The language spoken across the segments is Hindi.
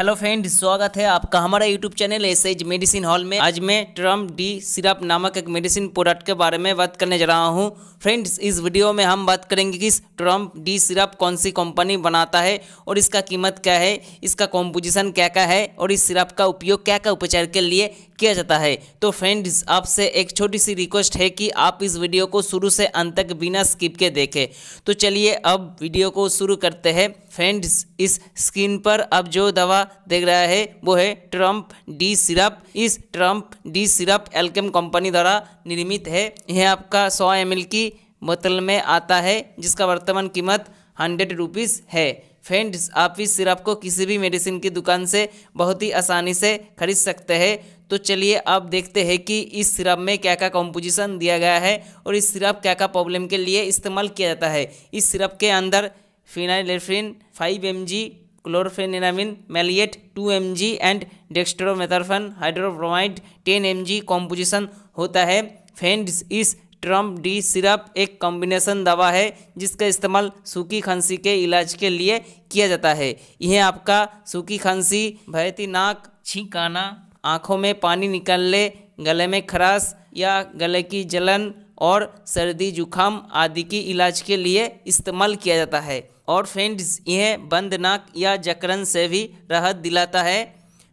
हेलो फ्रेंड स्वागत है आपका हमारा YouTube channel S age medicine hall में आज मैं ट्रम डी सिरप नामक एक मेडिसिन प्रोडक्ट के बारे में बात करने जा रहा हूँ फ्रेंड्स इस वीडियो में हम बात करेंगे कि ट्रम डी सिरप कौन सी कंपनी बनाता है और इसका कीमत क्या है इसका कॉम्पोजिशन क्या क्या है और इस सिरप का उपयोग क्या क्या उपचार के लिए किया जाता है तो फ्रेंड्स आपसे एक छोटी सी रिक्वेस्ट है कि आप इस वीडियो को शुरू से अंत तक बिना स्किप के देखें तो चलिए अब वीडियो को शुरू करते हैं फ्रेंड्स इस स्क्रीन पर अब जो दवा देख रहा है वो है ट्रम्प डी सिरप इस Trump D syrup Alkem company द्वारा निर्मित है यह आपका सौ एम की बोतल में आता है जिसका वर्तमान कीमत हंड्रेड रुपीज़ है फ्रेंड्स आप इस सिरप को किसी भी मेडिसिन की दुकान से बहुत ही आसानी से खरीद सकते हैं तो चलिए आप देखते हैं कि इस सिरप में क्या क्या कॉम्पोजिशन दिया गया है और इस सिरप क्या क्या प्रॉब्लम के लिए इस्तेमाल किया जाता है इस सिरप के अंदर phenylephrine five M G chlorpheniramine maleate M G and dextromethorphan hydrobromide M G composition होता है फेंड्स इस ट्रम्प डी सिरप एक कॉम्बिनेशन दवा है जिसका इस्तेमाल सूखी खांसी के इलाज के लिए किया जाता है यह आपका सूखी खांसी भयती नाक छींक आना आँखों में पानी निकलने गले में खराश या गले की जलन और सर्दी जुखाम आदि की इलाज के लिए इस्तेमाल किया जाता है और फेंड्स यह बंदनाक या जकरन से भी राहत दिलाता है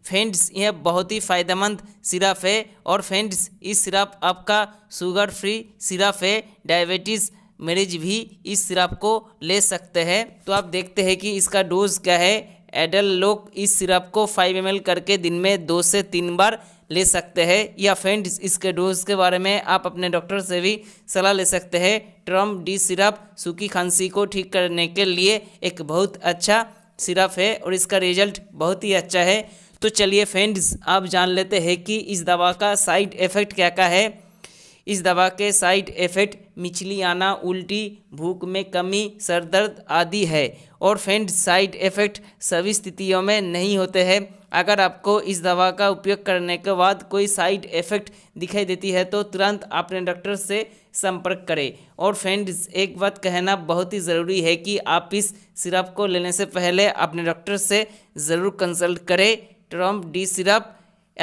फेंड्स यह बहुत ही फ़ायदेमंद सिरप है और फेंड्स इस सिरप आपका शुगर फ्री सिरप है डायबिटीज़ मरीज भी इस सिरप को ले सकते हैं तो आप देखते हैं कि इसका डोज क्या है एडल्ट लोग इस सिरप को 5 एम करके दिन में दो से तीन बार ले सकते हैं या फेंट इसके डोज के बारे में आप अपने डॉक्टर से भी सलाह ले सकते हैं ट्रम डी सिरप सूखी खांसी को ठीक करने के लिए एक बहुत अच्छा सिरप है और इसका रिजल्ट बहुत ही अच्छा है तो चलिए फ्रेंड्स आप जान लेते हैं कि इस दवा का साइड इफ़ेक्ट क्या क्या है इस दवा के साइड इफ़ेक्ट मिचली आना उल्टी भूख में कमी सर दर्द आदि है और फ्रेंड्स साइड इफ़ेक्ट सभी स्थितियों में नहीं होते हैं अगर आपको इस दवा का उपयोग करने के बाद कोई साइड इफ़ेक्ट दिखाई देती है तो तुरंत अपने डॉक्टर से संपर्क करें और फ्रेंड्स एक बात कहना बहुत ही ज़रूरी है कि आप इस सिरप को लेने से पहले अपने डॉक्टर से ज़रूर कंसल्ट करें Trump D syrup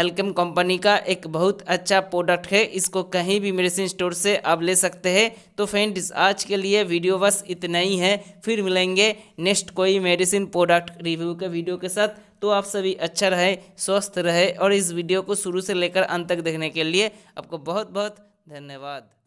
Alkem company का एक बहुत अच्छा प्रोडक्ट है इसको कहीं भी मेडिसिन स्टोर से आप ले सकते हैं तो फ्रेंड्स आज के लिए वीडियो बस इतना ही है फिर मिलेंगे नेक्स्ट कोई मेडिसिन प्रोडक्ट रिव्यू के वीडियो के साथ तो आप सभी अच्छा रहे स्वस्थ रहे और इस वीडियो को शुरू से लेकर अंत तक देखने के लिए आपको बहुत बहुत धन्यवाद